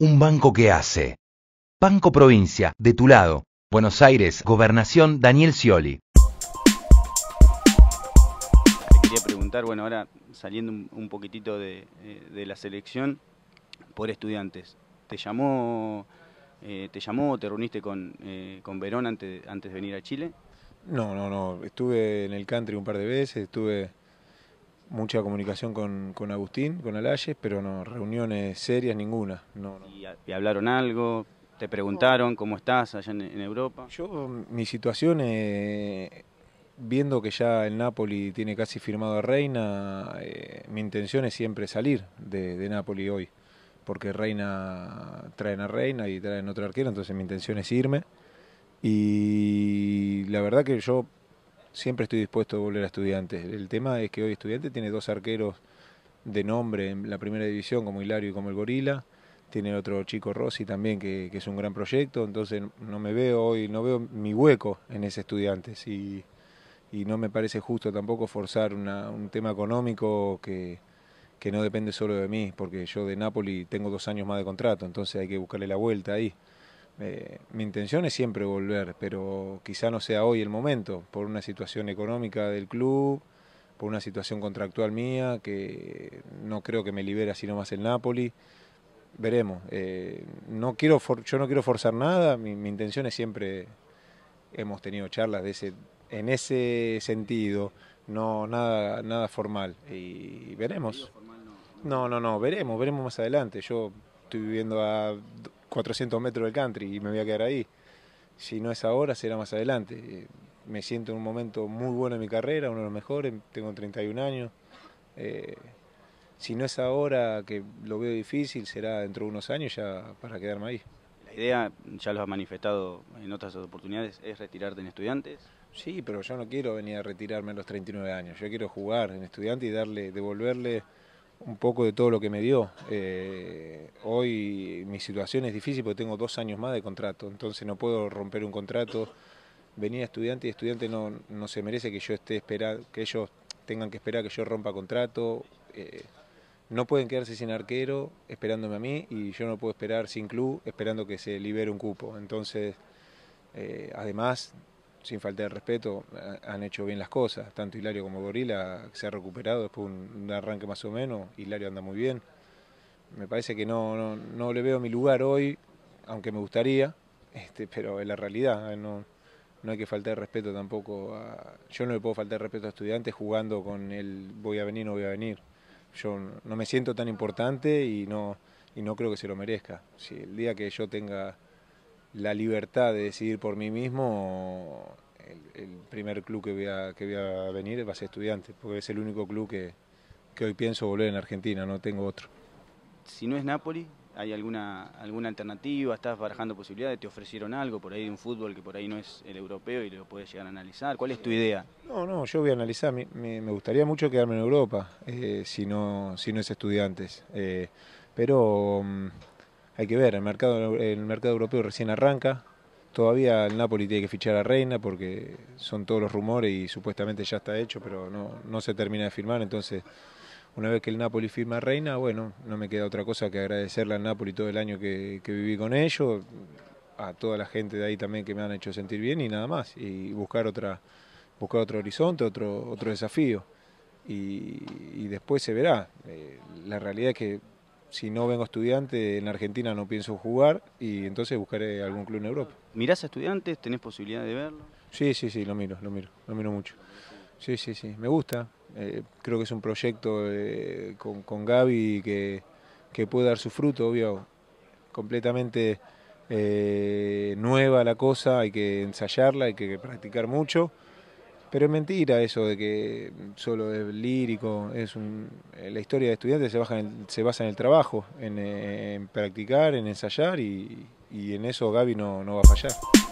Un banco que hace. Banco Provincia, de tu lado. Buenos Aires, Gobernación, Daniel Scioli. quería preguntar, bueno, ahora saliendo un, poquitito eh, de, la selección por estudiantes. ¿Te llamó, eh, te llamó te reuniste con, eh, con Verón antes, antes de venir a Chile? No, no, no. Estuve en el country un par de veces, estuve mucha comunicación con, Agustín, con Alayes, pero no, reuniones serias ninguna. No, ¿Y, hablaron algo? ¿Te preguntaron cómo estás allá en, Europa? Yo, mi situación, eh, viendo que ya el Napoli tiene casi firmado a Reina, eh, mi intención es siempre salir de, de Napoli hoy, porque Reina traen a Reina y traen otra arquero, entonces mi intención es irme. Y la verdad que yo siempre estoy dispuesto a volver a estudiantes. El tema es que hoy estudiante tiene dos arqueros de nombre en la primera división, como Hilario y como el Gorila. Tiene otro chico Rossi también, que, es un gran proyecto. Entonces no me veo hoy, no veo mi hueco en ese estudiante. Y, no me parece justo tampoco forzar un tema económico que, que no depende solo de mí, porque yo de Napoli tengo dos años más de contrato, entonces hay que buscarle la vuelta ahí. Eh, mi intención es siempre volver, pero quizá no sea hoy el momento, por una situación económica del club, por una situación contractual mía, que no creo que me libera sino más el Napoli. Veremos. Eh, no quiero yo no quiero forzar nada, mi, intención es siempre, hemos tenido charlas de ese, en ese sentido, no nada, nada formal. y veremos. No, no, no, veremos, veremos más adelante. Yo estoy viviendo a 400 metros del country y me voy a quedar ahí. Si no es ahora, será más adelante. Eh, me siento en un momento muy bueno en mi carrera, uno de los mejores, tengo 31 años. Eh, si no es ahora que lo veo difícil, será dentro de unos años ya para quedarme ahí. La idea, ya lo has manifestado en otras oportunidades, es retirarte en estudiantes. Sí, pero yo no quiero venir a retirarme a los 39 años. Yo quiero jugar en estudiantes y darle, devolverle un poco de todo lo que me dio. Eh, hoy mi situación es difícil porque tengo dos años más de contrato, entonces no puedo romper un contrato. Venía estudiante y estudiante no, se merece que yo esté esperando, que ellos tengan que esperar que yo rompa contrato. Eh, no pueden quedarse sin arquero esperándome a mí y yo no puedo esperar sin club esperando que se libere un cupo. Entonces, eh, además, sin falta de respeto, han hecho bien las cosas. Tanto Hilario como Gorila se ha recuperado después de un, arranque más o menos. Hilario anda muy bien. Me parece que no, no, le veo mi lugar hoy, aunque me gustaría, este, pero es la realidad. ¿eh? No, hay que faltar respeto tampoco. yo no le puedo faltar respeto a estudiantes jugando con el voy a venir, no voy a venir. Yo no me siento tan importante y no, y no creo que se lo merezca. Si el día que yo tenga la libertad de decidir por mí mismo, el, primer club que voy, a, que venir va a ser estudiante, porque es el único club que, que hoy pienso volver en Argentina, no tengo otro. Si no es Napoli, ¿hay alguna, alguna alternativa? ¿Estás barajando posibilidades? ¿Te ofrecieron algo por ahí de un fútbol que por ahí no es el europeo y lo puedes llegar a analizar? ¿Cuál es tu idea? No, no, yo voy a analizar. Me, gustaría mucho quedarme en Europa, eh, si, no, si no es estudiantes. Eh, pero... Mm, hay que ver, el mercado, el mercado europeo recién arranca, todavía el Napoli tiene que fichar a Reina porque son todos los rumores y supuestamente ya está hecho, pero no, se termina de firmar, entonces una vez que el Napoli firma a Reina, bueno, no me queda otra cosa que agradecerle al Napoli todo el año que, viví con ellos, a toda la gente de ahí también que me han hecho sentir bien y nada más, y buscar otra buscar otro horizonte, otro, otro desafío. Y, después se verá. Eh, la realidad es que si no vengo estudiante, en Argentina no pienso jugar y entonces buscaré algún club en Europa. ¿Mirás a estudiantes? ¿Tenés posibilidad de verlo? Sí, sí, sí, lo miro, lo miro, lo miro mucho. Sí, sí, sí, me gusta. Eh, creo que es un proyecto eh, con, con, Gaby que, puede dar su fruto, obvio. Completamente eh, nueva la cosa, hay que ensayarla, hay que practicar mucho. Pero es mentira eso de que solo es lírico, es eh, la historia de estudiantes se, en, se basa en el trabajo, en, eh, practicar, en ensayar y, en eso Gaby no va a fallar.